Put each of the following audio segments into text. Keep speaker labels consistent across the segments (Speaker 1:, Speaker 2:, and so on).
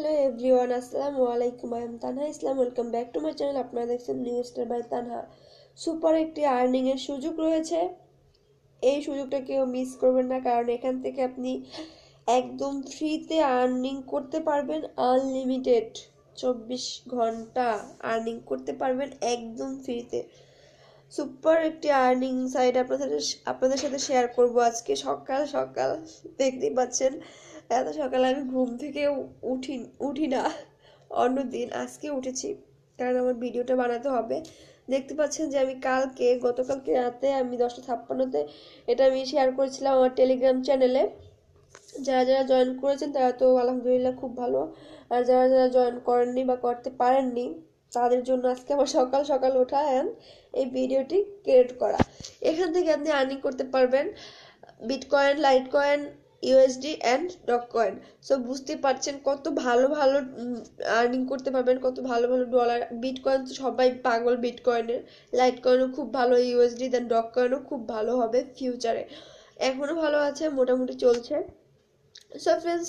Speaker 1: hello everyone আসসালামু আলাইকুম I am Tanha Islam welcome back to my channel আপনারা দেখছেন new star by Tanha super একটি আর্নিংয়ের সুযোগ রয়েছে এই সুযোগটা কেউ মিস করবেন না কারণ এখান থেকে আপনি একদম ফ্রিতে আর্নিং করতে পারবেন আনলিমিটেড চব্বিশ ঘন্টা আর্নিং করতে পারবেন একদম ফ্রিতে সুপার একটি আর্নিং সাইট আপনাদের আপনাদের সাথে শেয়ার করব আজকে সকাল সকাল দেখতেই পাচ্ছেন এত সকালে আমি ঘুম থেকে উঠি উঠি না অন্য দিন আজকে উঠেছি কারণ আমার ভিডিওটা বানাতে হবে দেখতে পাচ্ছেন যে আমি কালকে গতকালকে রাতে আমি দশটা ছাপ্পান্নতে এটা আমি শেয়ার করেছিলাম আমার টেলিগ্রাম চ্যানেলে যারা যারা জয়েন করেছেন তারা তো আলহামদুলিল্লাহ খুব ভালো আর যারা যারা জয়েন করেননি বা করতে পারেননি তাদের জন্য আজকে আমার সকাল সকাল ওঠা অ্যান্ড এই ভিডিওটি ক্রিয়েট করা এখান থেকে আপনি আর্নিং করতে পারবেন bitcoin litecoin USD and doge coin so বুঝতে পারছেন কত ভালো ভালো আর্নিং করতে পারবেন কত ভালো ভালো ডলার বিট কয়েন তো সবাই পাগল বিট কয়েনের লাইট কয়েনও খুব ভালো ইউএসডি দেন ডক কয়েনও খুব ভালো হবে ফিউচারে এখনও ভালো আছে মোটামুটি চলছে সো ফ্রেন্ডস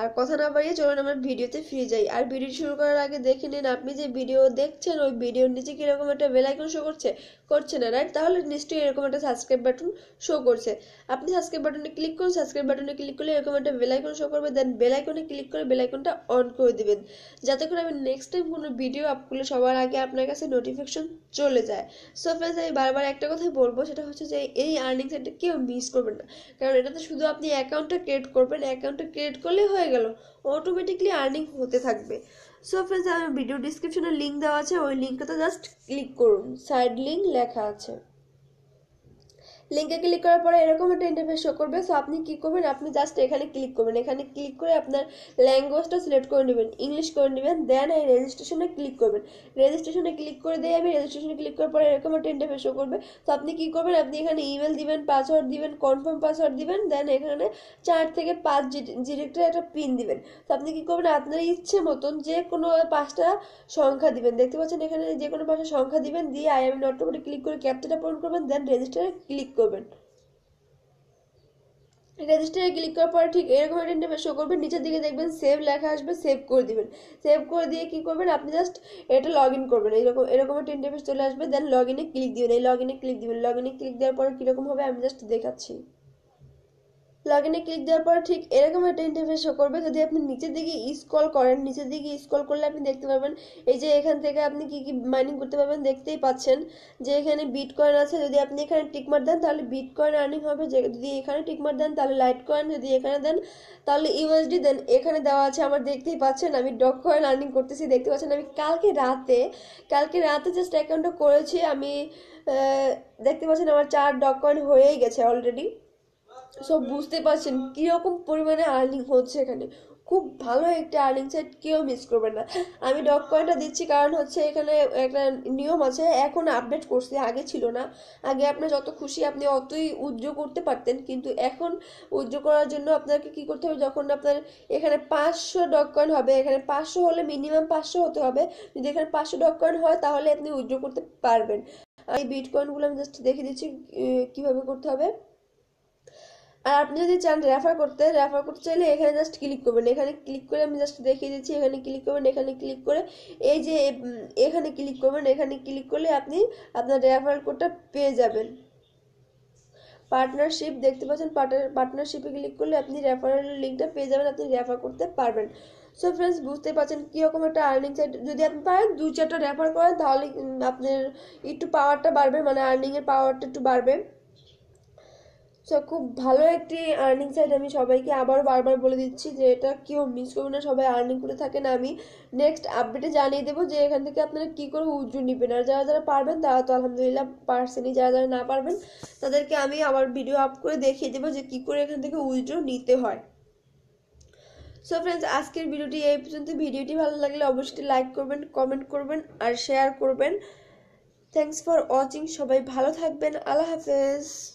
Speaker 1: আর কথা না বাড়িয়ে চলুন আমরা ভিডিওতে ফিরে যাই আর ভিডিও শুরু করার আগে দেখে নিন আপনি যে ভিডিও দেখছেন ওই ভিডিওর নিচে কীরকম একটা বেলাইকন শো করছে করছে না রাইট তাহলে নিশ্চয়ই এরকম একটা সাবস্ক্রাইব বাটন শো করছে আপনি সাবস্ক্রাইব বাটনে ক্লিক করুন সাবস্ক্রাইব বাটনে ক্লিক করলে এরকম একটা বেলাইকন শো করবে দেন বেলাইকনে ক্লিক করে বেলাইকনটা অন করে দেবেন যাতে করে আমি নেক্সট টাইম কোনো ভিডিও আপ করলে সবার আগে আপনার কাছে নোটিফিকেশন চলে যায় সো ফ্রেন্ডস আমি বারবার একটা কথাই বলবো সেটা হচ্ছে যে এই আর্নিং সাইটটা কেউ মিস করবেন না কারণ এটাতে শুধু আপনি অ্যাকাউন্টটা ক্রিয়েট করবেন অ্যাকাউন্টটা ক্রিয়েট করলেই হয়ে হয়ে গেল অটোমেটিকলি আর্নিং হতে থাকবে সো ফ্রেন্ডস আমার ভিডিও ডিসক্রিপশনে লিঙ্ক দেওয়া আছে ওই লিঙ্কটাতে জাস্ট ক্লিক করুন সাইড লিঙ্ক লেখা আছে লিঙ্কে ক্লিক করার পরে এরকম একটা ইন্টারফেস শো করবে সো আপনি কী করবেন আপনি জাস্ট এখানে ক্লিক করবেন এখানে ক্লিক করে আপনার ল্যাঙ্গুয়েজটা সিলেক্ট করে নেবেন ইংলিশ করে নেবেন দেন এই রেজিস্ট্রেশনে ক্লিক করবেন রেজিস্ট্রেশনে ক্লিক করে দিয়ে আমি রেজিস্ট্রেশনে ক্লিক করার পরে এরকম একটা ইন্টারফেস শো করবে তো আপনি কী করবেন আপনি এখানে ইমেল দিবেন পাসওয়ার্ড দিবেন কনফার্ম পাসওয়ার্ড দিবেন দেন এখানে চার থেকে পাঁচ ডিরেক্টর একটা পিন দিবেন তো আপনি কী করবেন আপনার ইচ্ছে মতন যে কোনো পাঁচটা সংখ্যা দিবেন দেখতে পাচ্ছেন এখানে যে কোনো পাঁচটা সংখ্যা দিবেন দিয়ে আই এম নট ক্লিক করে ক্যাপচাটা পূরণ করবেন দেন রেজিস্টারে ক্লিক করবেন করবেন রেজিস্টারে ক্লিক করার পরে ঠিক এরকম একটা ইন্টারফেস শো করবেন নিচের দিকে দেখবেন সেভ লেখা আসবে সেভ করে দিবেন সেভ করে দিয়ে কি করবেন আপনি জাস্ট এটা লগ ইন করবেন এইরকম এরকম একটা ইন্টারফেস চলে আসবে দেন লগ ইনে ক্লিক দিবেন এই লগ ইনে ক্লিক দিবেন লগ ইনে ক্লিক দেওয়ার পর কীরকম হবে আমি জাস্ট দেখাচ্ছি লগ ক্লিক দেওয়ার পর ঠিক এরকম একটা ইন্টারফেস শো করবে যদি আপনি নিচের দিকে স্ক্রল করেন নিচের দিকে স্ক্রল করলে আপনি দেখতে পাবেন এই যে এখান থেকে আপনি কি কি মাইনিং করতে পারবেন দেখতেই পাচ্ছেন যে এখানে বিট কয়েন আছে যদি আপনি এখানে টিকমার দেন তাহলে বিট কয়েন আর্নিং হবে যদি এখানে টিকমার দেন তাহলে লাইট কয়েন যদি এখানে দেন তাহলে ইউএসডি দেন এখানে দেওয়া আছে আমার দেখতেই পাচ্ছেন আমি ডক কয়েন আর্নিং করতেছি দেখতে পাচ্ছেন আমি কালকে রাতে কালকে রাতে জাস্ট অ্যাকাউন্টটা করেছি আমি দেখতে পাচ্ছেন আমার চার ডক কয়েন হয়েই গেছে অলরেডি সব বুঝতে পারছেন কীরকম পরিমাণে আর্নিং হচ্ছে এখানে খুব ভালো একটা আর্নিং সাইট কেউ মিস করবে না আমি ডক কয়েনটা দিচ্ছি কারণ হচ্ছে এখানে একটা নিয়ম আছে এখন আপডেট করছে আগে ছিল না আগে আপনার যত খুশি আপনি অতই উদ্যোগ করতে পারতেন কিন্তু এখন উদ্যোগ করার জন্য আপনাকে কি করতে হবে যখন আপনার এখানে পাঁচশো ডক কয়েন হবে এখানে পাঁচশো হলে মিনিমাম পাঁচশো হতে হবে যদি এখানে পাঁচশো ডক কয়েন হয় তাহলে আপনি উদ্যোগ করতে পারবেন এই বিট কয়েনগুলো আমি জাস্ট দেখে দিচ্ছি কীভাবে করতে হবে আর আপনি যদি চান রেফার করতে রেফার করতে চাইলে এখানে জাস্ট ক্লিক করবেন এখানে ক্লিক করে আমি জাস্ট দেখিয়ে দিচ্ছি এখানে ক্লিক করবেন এখানে ক্লিক করে এই যে এখানে ক্লিক করবেন এখানে ক্লিক করলে আপনি আপনার রেফারেল কোডটা পেয়ে যাবেন পার্টনারশিপ দেখতে পাচ্ছেন পার্টনারশিপে ক্লিক করলে আপনি রেফারেল লিঙ্কটা পেয়ে যাবেন আপনি রেফার করতে পারবেন সো ফ্রেন্ডস বুঝতে পারছেন কীরকম একটা আর্নিং সাইট যদি আপনি পারেন দু চারটা রেফার করেন তাহলে আপনার একটু পাওয়ারটা বাড়বে মানে আর্নিংয়ের পাওয়ারটা একটু বাড়বে সো খুব ভালো একটি আর্নিং সাইট আমি সবাইকে আবার বারবার বলে দিচ্ছি যে এটা কেউ মিস করবে না সবাই আর্নিং করে থাকেন আমি নেক্সট আপডেটে জানিয়ে দেবো যে এখান থেকে আপনারা কী করে উজ্জু নেবেন আর যারা যারা পারবেন তারা তো আলহামদুলিল্লাহ পারছেনই যারা যারা না পারবেন তাদেরকে আমি আবার ভিডিও আপ করে দেখিয়ে দেবো যে কী করে এখান থেকে উজ্জু নিতে হয় সো ফ্রেন্ডস আজকের ভিডিওটি এই পর্যন্ত ভিডিওটি ভালো লাগলে অবশ্যই লাইক করবেন কমেন্ট করবেন আর শেয়ার করবেন থ্যাংকস ফর ওয়াচিং সবাই ভালো থাকবেন আল্লাহ হাফেজ